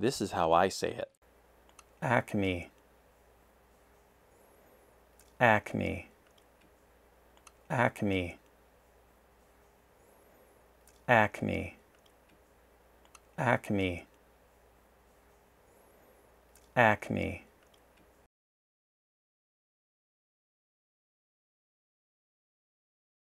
This is how I say it. Acne. Acne. Acne. Acne. Acne. Acne.